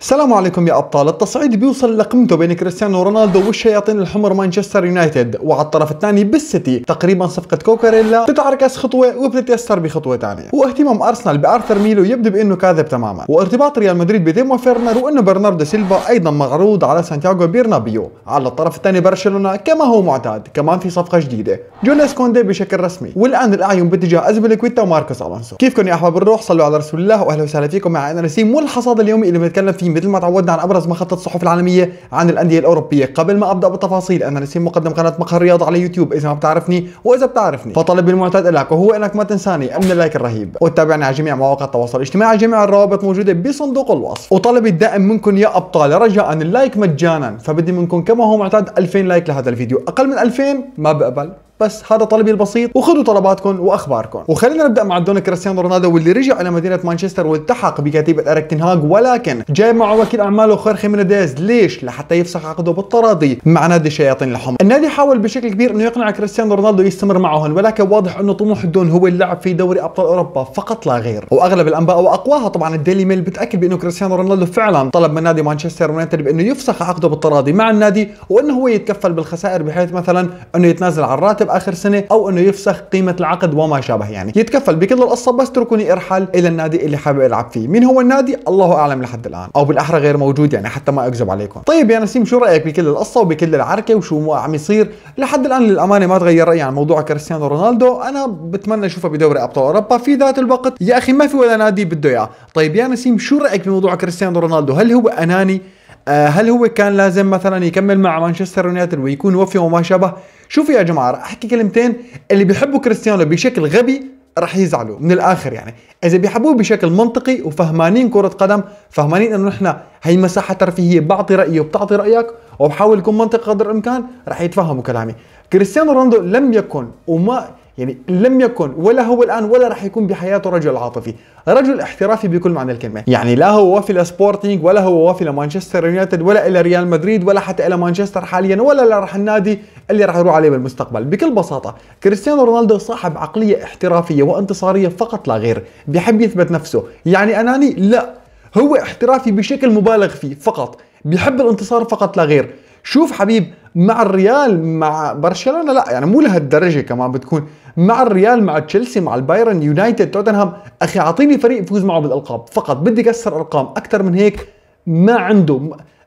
السلام عليكم يا ابطال التصعيد بيوصل لقمته بين كريستيانو رونالدو والشياطين الحمر مانشستر يونايتد وعلى الطرف الثاني بالسيتي تقريبا صفقه كوكاريلا بتتعركس خطوه وبتتيسر بخطوه ثانيه واهتمام ارسنال بارثر ميلو يبدو بانه كاذب تماما وارتباط ريال مدريد بتيمو فيرنر وانه برناردو سيلفا ايضا معروض على سانتياغو بيرنابيو على الطرف الثاني برشلونه كما هو معتاد كمان في صفقه جديده جوناس كوندي بشكل رسمي والان الاعين باتجاه ازبيليكويتا وماركوس الونسو كيفكم يا احباب الروح صلوا على رسول الله واهلا وسهلا فيكم مع انا نسيم والحصاد اليومي اللي بنتكلم في الصحفيين مثل ما تعودنا عن ابرز ما خطت الصحف العالميه عن الانديه الاوروبيه قبل ما ابدا بالتفاصيل انا نسيم مقدم قناه مقهى الرياضه على يوتيوب اذا ما بتعرفني واذا بتعرفني فطلب المعتاد لك وهو انك ما تنساني من اللايك الرهيب وتتابعني على جميع مواقع التواصل الاجتماعي جميع الروابط موجوده بصندوق الوصف وطلب الدائم منكم يا ابطال رجاء اللايك مجانا فبدي منكم كما هو معتاد 2000 لايك لهذا الفيديو اقل من 2000 ما بقبل بس هذا طلبي البسيط وخذوا طلباتكم واخباركم وخلينا نبدا مع الدون كريستيانو رونالدو واللي رجع الى مدينه مانشستر والتحق بكتيبه اريك تنهاج ولكن جايب معه وكيل اعماله خيرخي ديز ليش لحتى يفسخ عقده بالتراضي مع نادي الشياطين الحمر النادي حاول بشكل كبير انه يقنع كريستيانو رونالدو يستمر معهم ولكن واضح انه طموح الدون هو اللعب في دوري ابطال اوروبا فقط لا غير واغلب الانباء واقواها طبعا الديلي ميل بتاكد بانه كريستيانو رونالدو فعلا طلب من نادي مانشستر يونايتد بانه يفسخ عقده بالتراضي مع النادي وانه هو يتكفل بالخسائر بحيث مثلا انه يتنازل عن الراتب باخر سنه او انه يفسخ قيمه العقد وما شابه يعني يتكفل بكل القصه بس تركوني ارحل الى النادي اللي حابب العب فيه مين هو النادي الله اعلم لحد الان او بالاحرى غير موجود يعني حتى ما اكذب عليكم طيب يا نسيم شو رايك بكل القصه وبكل العركه وشو عم يصير لحد الان للامانه ما تغير رايي عن موضوع كريستيانو رونالدو انا بتمنى اشوفه بدوري ابطال اوروبا في ذات الوقت يا اخي ما في ولا نادي بده اياه طيب يا نسيم شو رايك بموضوع كريستيانو رونالدو هل هو اناني آه، هل هو كان لازم مثلا يكمل مع مانشستر يونايتد ويكون وفي وما شابه شوفوا يا جماعه رح احكي كلمتين اللي بيحبوا كريستيانو بشكل غبي رح يزعلوا من الاخر يعني اذا بيحبوه بشكل منطقي وفهمانين كره قدم فهمانين انه نحن هي مساحه ترفيهيه بعطي رايي وبتعطي رايك وبحاول يكون منطقي قدر الامكان رح يتفهموا كلامي كريستيانو رونالدو لم يكن وما يعني لم يكن ولا هو الان ولا راح يكون بحياته رجل عاطفي، رجل احترافي بكل معنى الكلمه، يعني لا هو وافي لسبورتينج ولا هو وافي لمانشستر يونايتد ولا الى ريال مدريد ولا حتى الى مانشستر حاليا ولا راح النادي اللي راح يروح عليه بالمستقبل بكل بساطة كريستيانو رونالدو صاحب عقلية احترافية وانتصارية فقط لا غير بيحب يثبت نفسه يعني أناني لا هو احترافي بشكل مبالغ فيه فقط بيحب الانتصار فقط لا غير شوف حبيب مع الريال مع برشلونه لا يعني مو لهالدرجه كمان بتكون مع الريال مع تشيلسي مع البايرن يونايتد توتنهام اخي اعطيني فريق يفوز معه بالالقاب فقط بدي كسر ارقام اكثر من هيك ما عنده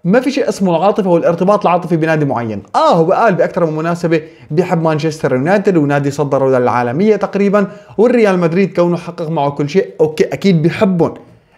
ما في شيء اسمه العاطفه والارتباط العاطفي بنادي معين اه هو قال باكثر من مناسبه بيحب مانشستر يونايتد ونادي صدره للعالميه تقريبا والريال مدريد كونه حقق معه كل شيء اوكي اكيد بيحبهم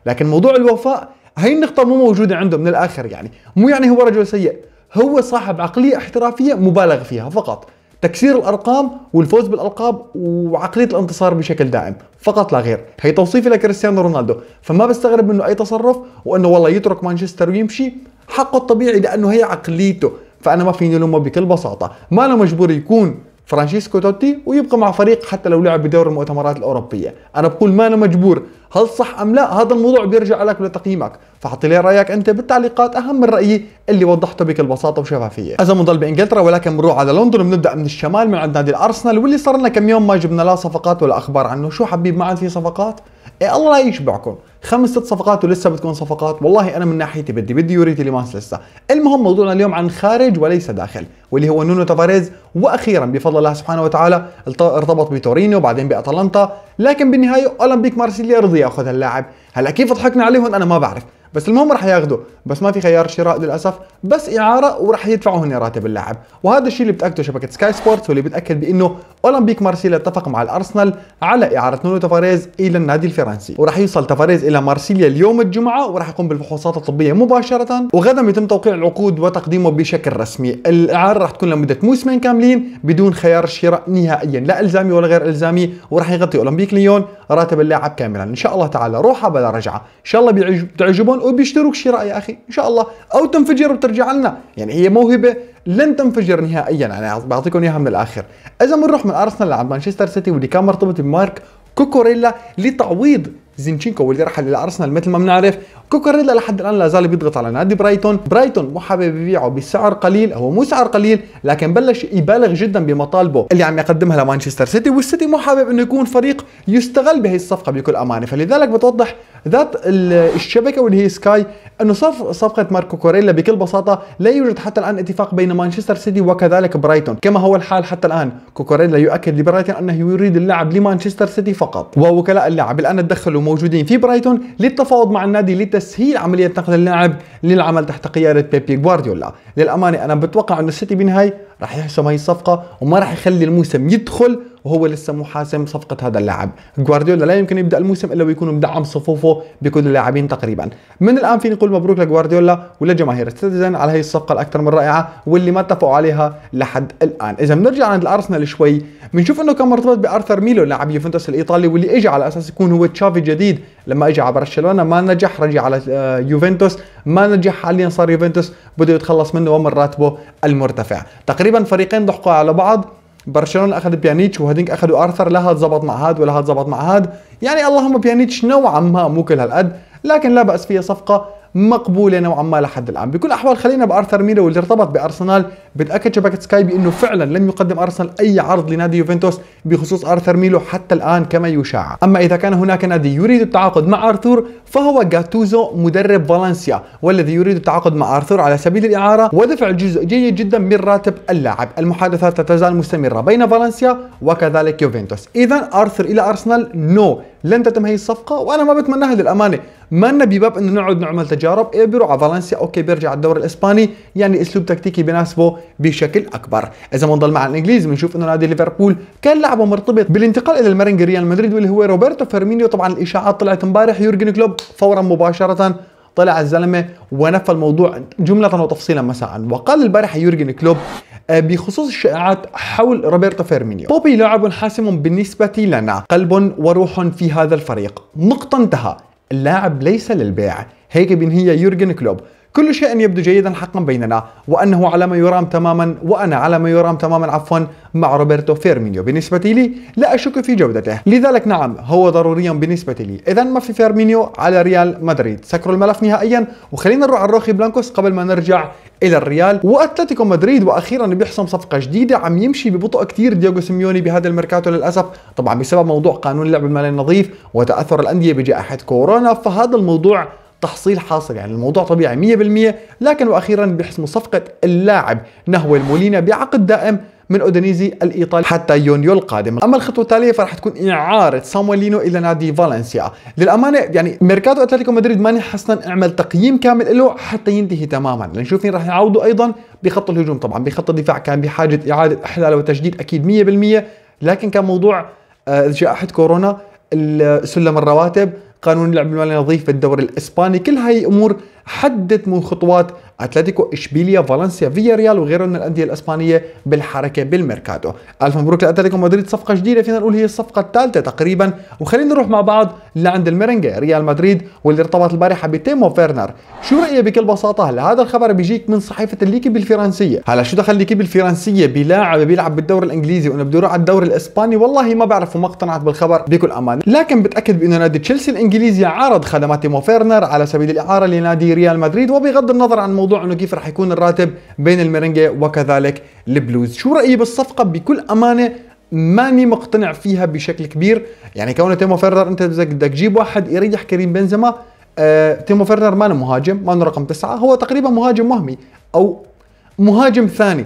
لكن موضوع الوفاء هي النقطه مو موجوده عنده من الاخر يعني مو يعني هو رجل سيء هو صاحب عقليه احترافيه مبالغ فيها فقط تكسير الارقام والفوز بالالقاب وعقليه الانتصار بشكل دائم فقط لا غير هي توصيفي لكريستيانو رونالدو فما بستغرب منه اي تصرف وانه والله يترك مانشستر ويمشي حقه الطبيعي لانه هي عقليته فانا ما فيني لومه بكل بساطه ما له مجبور يكون فرانشيسكو توتي ويبقى مع فريق حتى لو لعب بدور المؤتمرات الاوروبيه انا بقول ما له مجبور هل صح ام لا هذا الموضوع بيرجع لك لتقييمك فحط لي رايك انت بالتعليقات اهم من رايي اللي وضحته بكل بساطه وشفافيه اذا بنضل بانجلترا ولكن بنروح على لندن بنبدا من الشمال من عند نادي الارسنال واللي صار لنا كم يوم ما جبنا لا صفقات ولا اخبار عنه شو حبيب ما عاد في صفقات إيه الله يشبعكم خمس ست صفقات ولسه بتكون صفقات والله انا من ناحيتي بدي بدي يوريتي ماس لسه المهم موضوعنا اليوم عن خارج وليس داخل واللي هو نونو تافاريز واخيرا بفضل الله سبحانه وتعالى ارتبط بتورينو بعدين باتلانتا لكن بالنهايه اولمبيك مارسيليا رضي ياخذ اللاعب هلا كيف ضحكنا عليهم انا ما بعرف بس المهم راح ياخذه بس ما في خيار شراء للاسف بس اعاره وراح يدفعوا هن راتب اللاعب وهذا الشيء اللي بتاكده شبكه سكاي سبورتس واللي بتاكد بانه اولمبيك مارسيليا اتفق مع الارسنال على اعاره نونو تافاريز الى النادي الفرنسي وراح يوصل تافاريز الى مارسيليا اليوم الجمعه وراح يقوم بالفحوصات الطبيه مباشره وغدا يتم توقيع العقود وتقديمه بشكل رسمي الاعاره راح تكون لمده موسمين كاملين بدون خيار شراء نهائيا لا الزامي ولا غير الزامي وراح يغطي اولمبيك ليون راتب اللاعب كاملا ان شاء الله تعالى روحه بلا رجعه ان شاء الله بتعجبون وبيشتروك شراء يا اخي ان شاء الله او تنفجر وترجع لنا يعني هي موهبه لن تنفجر نهائيا انا بعطيكم اياها من الاخر اذا بنروح من ارسنال لعند مانشستر سيتي ودي كان مرتبط بمارك كوكوريلا لتعويض زينشينكو واللي رحل للارسنال مثل ما بنعرف كوكاريلا لحد الان لا زال بيضغط على نادي برايتون برايتون مو حابب يبيعه بسعر قليل هو مو سعر قليل لكن بلش يبالغ جدا بمطالبه اللي عم يقدمها لمانشستر سيتي والسيتي مو حابب انه يكون فريق يستغل بهي الصفقه بكل امانه فلذلك بتوضح ذات الشبكه واللي هي سكاي انه صف صفقه ماركو كوريلا بكل بساطه لا يوجد حتى الان اتفاق بين مانشستر سيتي وكذلك برايتون كما هو الحال حتى الان كوكوريلا يؤكد لبرايتون انه يريد اللعب لمانشستر سيتي فقط ووكلاء اللاعب الان تدخلوا موجودين في برايتون للتفاوض مع النادي لتسهيل عمليه نقل اللاعب للعمل تحت قياده بيبي غوارديولا للامانه انا بتوقع انه السيتي بالنهايه راح يحسم هاي الصفقه وما راح يخلي الموسم يدخل وهو لسه مو حاسم صفقه هذا اللاعب جوارديولا لا يمكن يبدا الموسم الا ويكون مدعم صفوفه بكل اللاعبين تقريبا من الان فيني نقول مبروك لجوارديولا ولجماهير السيتيزن على هي الصفقه الاكثر من رائعه واللي ما اتفقوا عليها لحد الان اذا بنرجع عند الارسنال شوي بنشوف انه كان مرتبط بارثر ميلو لاعب يوفنتوس الايطالي واللي اجى على اساس يكون هو تشافي جديد لما اجى على برشلونه ما نجح رجع على آه، يوفنتوس ما نجح حاليا صار يوفنتوس بده يتخلص منه ومن راتبه المرتفع تقريبا فريقين ضحكوا على بعض برشلونه اخذ بيانيتش وهدينك اخذوا ارثر لا هاد زبط مع هاد ولا هاد زبط مع هاد يعني اللهم بيانيتش نوعا ما مو كل هالقد لكن لا باس فيها صفقه مقبوله نوعا ما لحد الان بكل الاحوال خلينا بارثر ميلو واللي ارتبط بارسنال بتاكد شبكه سكاي بانه فعلا لم يقدم ارسنال اي عرض لنادي يوفنتوس بخصوص ارثر ميلو حتى الان كما يشاع اما اذا كان هناك نادي يريد التعاقد مع ارثور فهو جاتوزو مدرب فالنسيا والذي يريد التعاقد مع ارثور على سبيل الاعاره ودفع جزء جيد جدا من راتب اللاعب المحادثات تتزال تزال مستمره بين فالنسيا وكذلك يوفنتوس اذا ارثر الى ارسنال نو لن تتم هي الصفقه وانا ما بتمناها للامانه ما لنا بباب انه نقعد نعمل تجارب ايه بيروح على فالنسيا اوكي بيرجع الدوري الاسباني يعني اسلوب تكتيكي بيناسبه بشكل اكبر اذا بنضل مع الانجليز بنشوف انه نادي ليفربول كان لعبه مرتبط بالانتقال الى المرينج ريال مدريد واللي هو روبرتو فيرمينيو طبعا الاشاعات طلعت امبارح يورجن كلوب فورا مباشره طلع الزلمه ونفى الموضوع جمله وتفصيلا مساء وقال البارح يورجن كلوب آه، بخصوص الشائعات حول روبرتو فيرمينيو بوبي لاعب حاسم بالنسبة لنا قلب وروح في هذا الفريق نقطة انتهى اللاعب ليس للبيع هيك بينهي يورجن كلوب كل شيء يبدو جيدا حقا بيننا وانه على ما يرام تماما وانا على ما يرام تماما عفوا مع روبرتو فيرمينيو بالنسبه لي لا اشك في جودته لذلك نعم هو ضروري بالنسبه لي اذا ما في فيرمينيو على ريال مدريد سكروا الملف نهائيا وخلينا نروح على روخي بلانكوس قبل ما نرجع الى الريال واتلتيكو مدريد واخيرا بيحسم صفقه جديده عم يمشي ببطء كثير دياغو سيميوني بهذا الميركاتو للاسف طبعا بسبب موضوع قانون اللعب المالي النظيف وتاثر الانديه بجائحه كورونا فهذا الموضوع تحصيل حاصل يعني الموضوع طبيعي 100% لكن واخيرا بحسم صفقه اللاعب نهوى المولينا بعقد دائم من اودينيزي الايطالي حتى يونيو القادم، اما الخطوه التاليه فراح تكون اعاره سامولينو الى نادي فالنسيا، للامانه يعني ميركاتو اتلتيكو مدريد ماني حسنا اعمل تقييم كامل له حتى ينتهي تماما، لنشوف مين راح يعوضوا ايضا بخط الهجوم طبعا، بخط الدفاع كان بحاجه اعاده احلاله وتجديد اكيد 100%، لكن كان موضوع جائحه كورونا سلم الرواتب قانون اللعب المالي نظيف بالدوري الاسباني كل هاي امور حدد من خطوات اتلتيكو اشبيليا فالنسيا فيا ريال وغيرهم من الانديه الاسبانيه بالحركه بالميركاتو الف مبروك لاتلتيكو مدريد صفقه جديده فينا نقول هي الصفقه الثالثه تقريبا وخلينا نروح مع بعض لعند الميرينجا ريال مدريد واللي ارتبط البارحه بتيمو فيرنر شو رايك بكل بساطه هلا هذا الخبر بيجيك من صحيفه الليكي الفرنسيه هلا شو دخل الليكي الفرنسيه بلاعب بيلعب بالدوري الانجليزي وانا بدي اروح على الدوري الاسباني والله ما بعرف وما اقتنعت بالخبر بكل امانه لكن بتاكد بانه نادي تشيلسي الانجليزي عرض خدمات تيمو فيرنر على سبيل الاعاره لنادي ريال مدريد وبغض النظر عن موضوع انه كيف راح يكون الراتب بين الميرينجي وكذلك البلوز شو رايي بالصفقه بكل امانه ماني مقتنع فيها بشكل كبير يعني كونه تيمو فرنر انت بدك تجيب واحد يريح كريم بنزيما آه، تيمو فرنر ما مهاجم ما رقم تسعة هو تقريبا مهاجم وهمي او مهاجم ثاني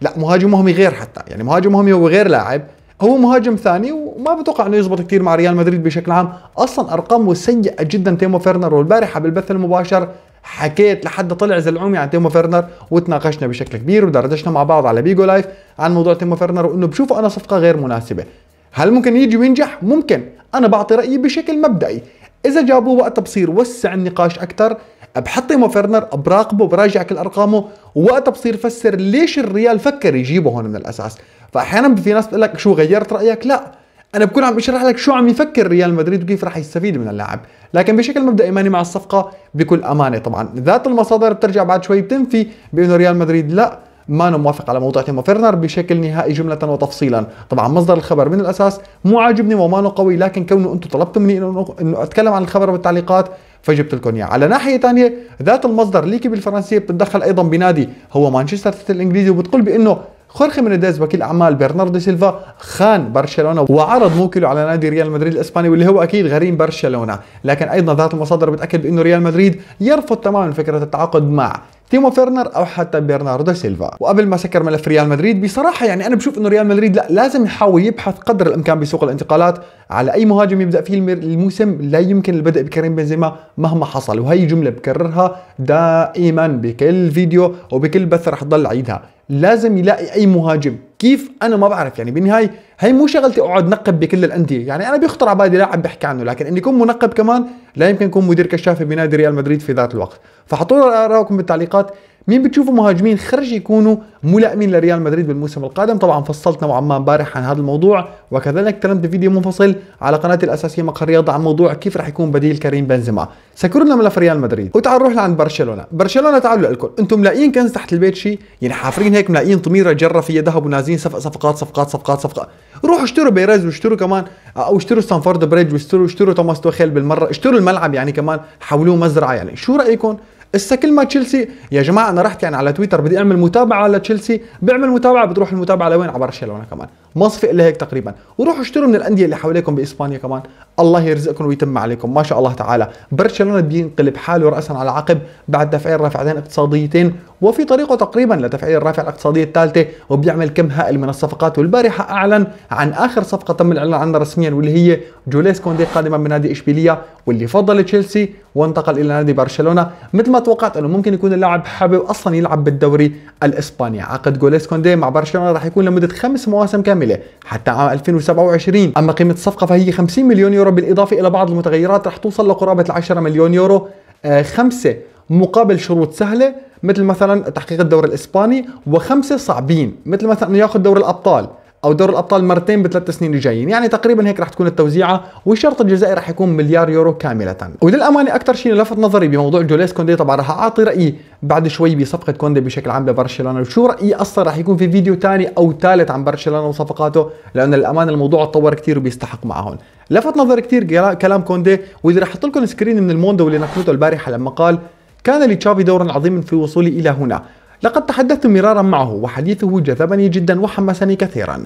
لا مهاجم وهمي غير حتى يعني مهاجم وهمي هو غير لاعب هو مهاجم ثاني وما بتوقع انه يزبط كثير مع ريال مدريد بشكل عام اصلا ارقامه سيئه جدا تيمو فيرنر والبارحه بالبث المباشر حكيت لحد طلع زلعومي عن تيمو فيرنر وتناقشنا بشكل كبير ودردشنا مع بعض على بيجو لايف عن موضوع تيمو فيرنر وانه بشوفه انا صفقه غير مناسبه هل ممكن يجي وينجح ممكن انا بعطي رايي بشكل مبدئي اذا جابوه وقتها بصير وسع النقاش اكثر بحط تيمو فيرنر براقبه براجع كل ارقامه وقت بصير فسر ليش الريال فكر يجيبه هون من الاساس فاحيانا في ناس بتقول لك شو غيرت رايك لا انا بكون عم بشرح لك شو عم يفكر ريال مدريد وكيف راح يستفيد من اللاعب لكن بشكل مبدئي ماني مع الصفقه بكل امانه طبعا ذات المصادر بترجع بعد شوي بتنفي بانه ريال مدريد لا ما موافق على موضوع تيمو فيرنر بشكل نهائي جملة وتفصيلا طبعا مصدر الخبر من الأساس مو عاجبني وما قوي لكن كونه أنتم طلبتوا مني أنه أتكلم عن الخبر بالتعليقات فجبت لكم اياه، على ناحيه ثانيه ذات المصدر ليكي بالفرنسيه بتتدخل ايضا بنادي هو مانشستر سيتي الانجليزي وبتقول بانه خورخي مينيديز وكيل اعمال برناردو سيلفا خان برشلونه وعرض موكله على نادي ريال مدريد الاسباني واللي هو اكيد غريم برشلونه لكن ايضا ذات المصادر بتاكد بانه ريال مدريد يرفض تماما فكره التعاقد مع تيمو فيرنر او حتى برناردو سيلفا وقبل ما سكر ملف ريال مدريد بصراحه يعني انا بشوف انه ريال مدريد لا لازم يحاول يبحث قدر الامكان بسوق الانتقالات على اي مهاجم يبدا فيه الموسم لا يمكن البدء بكريم بنزيما مهما حصل وهي جمله بكررها دائما بكل فيديو وبكل بث رح ضل عيدها لازم يلاقي اي مهاجم كيف انا ما بعرف يعني بالنهايه هي مو شغلتي اقعد نقب بكل الانديه يعني انا بيخطر على بالي لاعب بحكي عنه لكن اني يكون منقب كمان لا يمكن يكون مدير كشافه بنادي ريال مدريد في ذات الوقت فحطوا لنا بالتعليقات مين بتشوفوا مهاجمين خرج يكونوا ملائمين لريال مدريد بالموسم القادم طبعا فصلت نوعا ما امبارح عن هذا الموضوع وكذلك ترند بفيديو منفصل على قناتي الاساسيه مقهى الرياضه عن موضوع كيف راح يكون بديل كريم بنزيما لنا ملف ريال مدريد وتعال نروح لعند برشلونه برشلونه تعالوا لكم انتم ملاقيين كنز تحت البيت شيء يعني حافرين هيك ملاقيين طميره جره فيها ذهب ونازلين صفقات صفقات صفقات صفقات صفقات روحوا اشتروا بيريز واشتروا كمان او اشتروا ستانفورد بريدج واشتروا اشتروا توماس توخيل بالمره اشتروا الملعب يعني كمان حولوه مزرعه يعني شو رايكم اسا كل ما تشيلسي يا جماعه انا رحت يعني على تويتر بدي اعمل متابعه لتشيلسي بيعمل متابعه بتروح المتابعه لوين على برشلونه كمان مصفي الا هيك تقريبا وروحوا اشتروا من الانديه اللي حواليكم باسبانيا كمان الله يرزقكم ويتم عليكم ما شاء الله تعالى برشلونه بينقلب حاله راسا على عقب بعد تفعيل رافعتين اقتصاديتين وفي طريقه تقريبا لتفعيل الرافعه الاقتصاديه الثالثه وبيعمل كم هائل من الصفقات والبارحه اعلن عن اخر صفقه تم الاعلان عنها رسميا واللي هي جوليس كوندي قادما من نادي اشبيليه واللي فضل تشيلسي وانتقل الى نادي برشلونه مثل ما توقعت انه ممكن يكون اللاعب حابب اصلا يلعب بالدوري الاسباني عقد جوليس كوندي مع برشلونه راح يكون لمده خمس مواسم كم كاملة حتى عام 2027 أما قيمة الصفقة فهي 50 مليون يورو بالإضافة إلى بعض المتغيرات رح توصل لقرابة 10 مليون يورو آه خمسة مقابل شروط سهلة مثل مثلا تحقيق الدوري الإسباني وخمسة صعبين مثل مثلا ياخذ دوري الأبطال او دور الابطال مرتين بثلاث سنين الجايين يعني تقريبا هيك رح تكون التوزيعه والشرط الجزائي رح يكون مليار يورو كامله وللامانه اكثر شيء لفت نظري بموضوع جوليس كوندي طبعا رح اعطي رايي بعد شوي بصفقه كوندي بشكل عام لبرشلونه وشو رايي اصلا رح يكون في فيديو ثاني او ثالث عن برشلونه وصفقاته لانه للامانه الموضوع تطور كثير وبيستحق هون لفت نظري كثير كلام كوندي واللي رح احط لكم سكرين من الموندو اللي نقلته البارحه لما قال كان لتشافي دور عظيم في وصولي الى هنا لقد تحدثت مرارا معه وحديثه جذبني جدا وحمسني كثيرا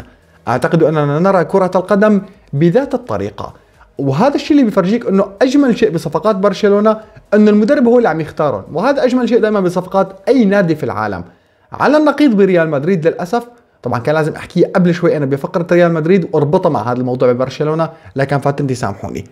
أعتقد أننا نرى كرة القدم بذات الطريقة وهذا الشيء اللي بيفرجيك انه اجمل شيء بصفقات برشلونه انه المدرب هو اللي عم يختارهم وهذا اجمل شيء دائما بصفقات اي نادي في العالم على النقيض بريال مدريد للاسف طبعا كان لازم احكيه قبل شوي انا بفقره ريال مدريد واربطها مع هذا الموضوع ببرشلونه لكن فاتنتي سامحوني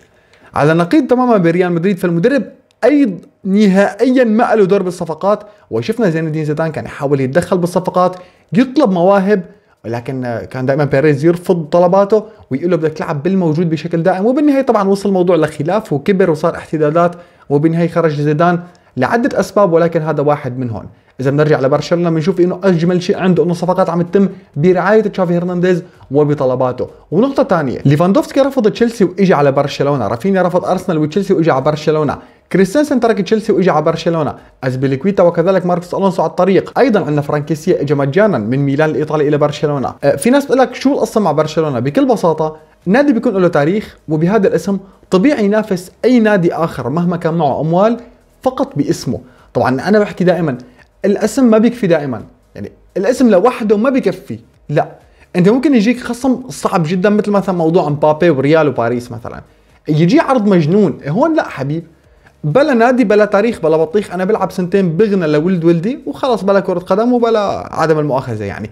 على النقيض تماما بريال مدريد فالمدرب اي نهائيا ما له دور بالصفقات وشفنا زين الدين زيدان كان يحاول يتدخل بالصفقات يطلب مواهب ولكن كان دائما بيريز يرفض طلباته ويقول له بدك تلعب بالموجود بشكل دائم وبالنهايه طبعا وصل الموضوع لخلاف وكبر وصار احتدادات وبالنهايه خرج زيدان لعده اسباب ولكن هذا واحد منهم اذا بنرجع لبرشلونه بنشوف انه اجمل شيء عنده انه الصفقات عم تتم برعايه تشافي هرنانديز وبطلباته ونقطه ثانيه ليفاندوفسكي رفض تشيلسي واجى على برشلونه رافينيا رفض ارسنال وتشيلسي واجى على برشلونه كريستنسن ترك تشيلسي واجى على برشلونه ازبيليكويتا وكذلك ماركوس الونسو على الطريق ايضا عندنا فرانكيسيا اجى مجانا من ميلان الايطالي الى برشلونه أه، في ناس بتقول لك شو القصه مع برشلونه بكل بساطه نادي بيكون له تاريخ وبهذا الاسم طبيعي ينافس اي نادي اخر مهما كان معه اموال فقط باسمه طبعا انا بحكي دائما الاسم ما بيكفي دائما يعني الاسم لوحده ما بيكفي لا انت ممكن يجيك خصم صعب جدا مثل مثلا موضوع مبابي وريال وباريس مثلا يجي عرض مجنون هون لا حبيب بلا نادي بلا تاريخ بلا بطيخ انا بلعب سنتين بغنى لولد ولدي وخلص بلا كره قدم وبلا عدم المؤاخذه يعني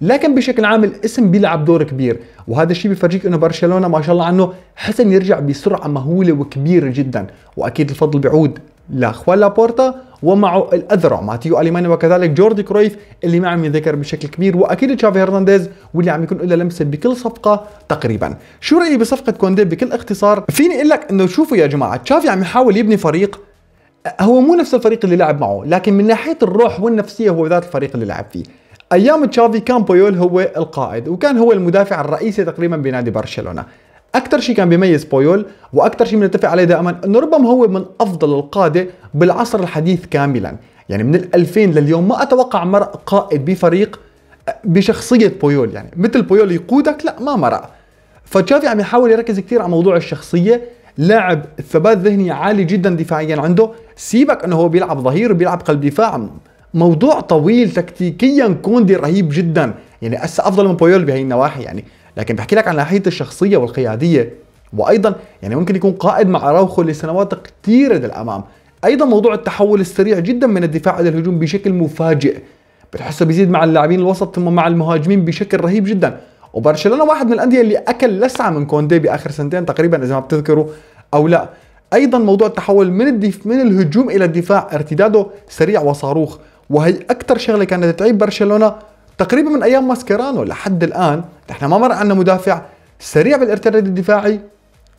لكن بشكل عام الاسم بيلعب دور كبير وهذا الشيء بيفرجيك انه برشلونه ما شاء الله عنه حسن يرجع بسرعه مهوله وكبيره جدا واكيد الفضل بيعود خوان لابورتا ومعه الاذرع ماتيو أليماني وكذلك جوردي كرويف اللي ما عم ينذكر بشكل كبير واكيد تشافي هرنانديز واللي عم يكون له لمسه بكل صفقه تقريبا شو رايي بصفقه كوندي بكل اختصار فيني اقول لك انه شوفوا يا جماعه تشافي عم يحاول يبني فريق هو مو نفس الفريق اللي لعب معه لكن من ناحيه الروح والنفسيه هو ذات الفريق اللي لعب فيه ايام تشافي كان بويول هو القائد وكان هو المدافع الرئيسي تقريبا بنادي برشلونه اكثر شيء كان بيميز بويول واكثر شيء بنتفق عليه دائما انه ربما هو من افضل القاده بالعصر الحديث كاملا يعني من ال2000 لليوم ما اتوقع مرق قائد بفريق بشخصيه بويول يعني مثل بويول يقودك لا ما مرق فتشافي عم يحاول يركز كثير على موضوع الشخصيه لاعب ثبات ذهني عالي جدا دفاعيا عنده سيبك انه هو بيلعب ظهير وبيلعب قلب دفاع موضوع طويل تكتيكيا كوندي رهيب جدا يعني هسه افضل من بويول بهي النواحي يعني لكن بحكي لك عن ناحيه الشخصيه والقياديه وايضا يعني ممكن يكون قائد مع اراوخو لسنوات كثيره للامام ايضا موضوع التحول السريع جدا من الدفاع الى الهجوم بشكل مفاجئ بتحسه بيزيد مع اللاعبين الوسط ثم مع المهاجمين بشكل رهيب جدا وبرشلونه واحد من الانديه اللي اكل لسعه من كوندي باخر سنتين تقريبا اذا ما بتذكروا او لا ايضا موضوع التحول من الدف... من الهجوم الى الدفاع ارتداده سريع وصاروخ وهي اكثر شغله كانت تعيب برشلونه تقريبا من ايام ماسكيرانو لحد الان احنا ما مر عندنا مدافع سريع بالارتداد الدفاعي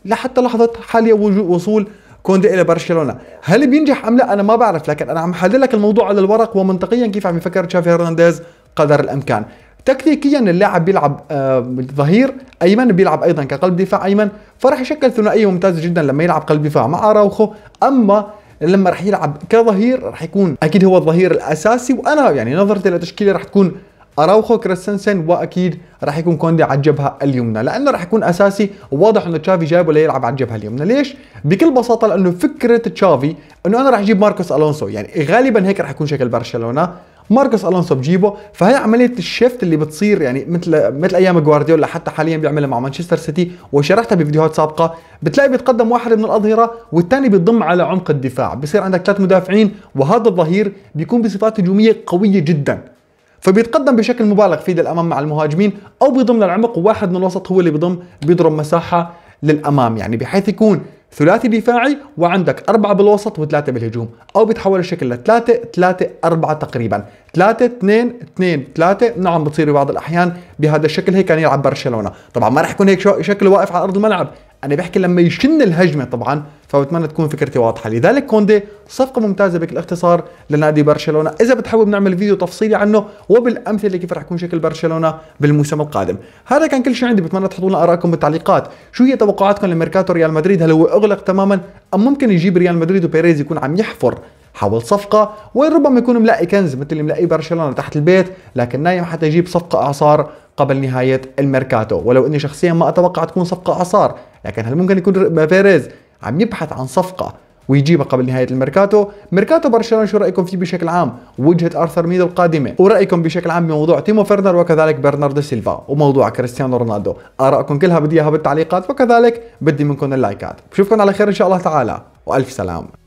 لحتى لحظه حاليا وصول كوندي الى برشلونه هل بينجح ام لا انا ما بعرف لكن انا عم حلل لك الموضوع على الورق ومنطقيا كيف عم يفكر تشافي هرنانديز قدر الامكان تكتيكيا اللاعب بيلعب آه، ظهير ايمن بيلعب ايضا كقلب دفاع ايمن فراح يشكل ثنائيه ممتازه جدا لما يلعب قلب دفاع مع اراوخو اما لما راح يلعب كظهير راح يكون اكيد هو الظهير الاساسي وانا يعني نظرتي لتشكيله راح تكون اراوخو كريستنسن واكيد راح يكون كوندي على الجبهه اليمنى لانه راح يكون اساسي وواضح انه تشافي جايبه ليلعب على الجبهه اليمنى ليش بكل بساطه لانه فكره تشافي انه انا راح اجيب ماركوس الونسو يعني غالبا هيك راح يكون شكل برشلونه ماركوس الونسو بجيبه فهي عمليه الشيفت اللي بتصير يعني مثل مثل ايام جوارديولا حتى حاليا بيعملها مع مانشستر سيتي وشرحتها بفيديوهات سابقه بتلاقي بيتقدم واحد من الاظهره والثاني بيضم على عمق الدفاع بصير عندك ثلاث مدافعين وهذا الظهير بيكون بصفات هجوميه قويه جدا فبيتقدم بشكل مبالغ فيه للامام مع المهاجمين او بيضم للعمق وواحد من الوسط هو اللي بيضم بيضرب مساحه للامام يعني بحيث يكون ثلاثي دفاعي وعندك أربعة بالوسط وثلاثة بالهجوم أو بيتحول الشكل لثلاثة ثلاثة أربعة تقريبا ثلاثة اثنين اثنين ثلاثة نعم بتصير بعض الأحيان بهذا الشكل هيك كان يلعب برشلونة طبعا ما راح يكون هيك شكله واقف على أرض الملعب انا بحكي لما يشن الهجمه طبعا فبتمنى تكون فكرتي واضحه لذلك كوندي صفقه ممتازه بكل اختصار لنادي برشلونه اذا بتحب نعمل فيديو تفصيلي عنه وبالامثله كيف رح يكون شكل برشلونه بالموسم القادم هذا كان كل شيء عندي بتمنى تحطوا لنا ارائكم بالتعليقات شو هي توقعاتكم لميركاتو ريال مدريد هل هو اغلق تماما ام ممكن يجيب ريال مدريد وبيريز يكون عم يحفر حول صفقه وين ربما يكون ملاقي كنز مثل اللي ملاقيه برشلونه تحت البيت لكن نايم حتى يجيب صفقه اعصار قبل نهايه الميركاتو ولو اني شخصيا ما اتوقع تكون صفقه اعصار لكن هل ممكن يكون بافيريز عم يبحث عن صفقه ويجيبها قبل نهايه الميركاتو، ميركاتو برشلونه شو رايكم فيه بشكل عام؟ وجهه ارثر ميد القادمه، ورايكم بشكل عام بموضوع تيمو فيرنر وكذلك برناردو سيلفا، وموضوع كريستيانو رونالدو، ارائكم كلها بدي اياها بالتعليقات وكذلك بدي منكم اللايكات، بشوفكم على خير ان شاء الله تعالى، والف سلام.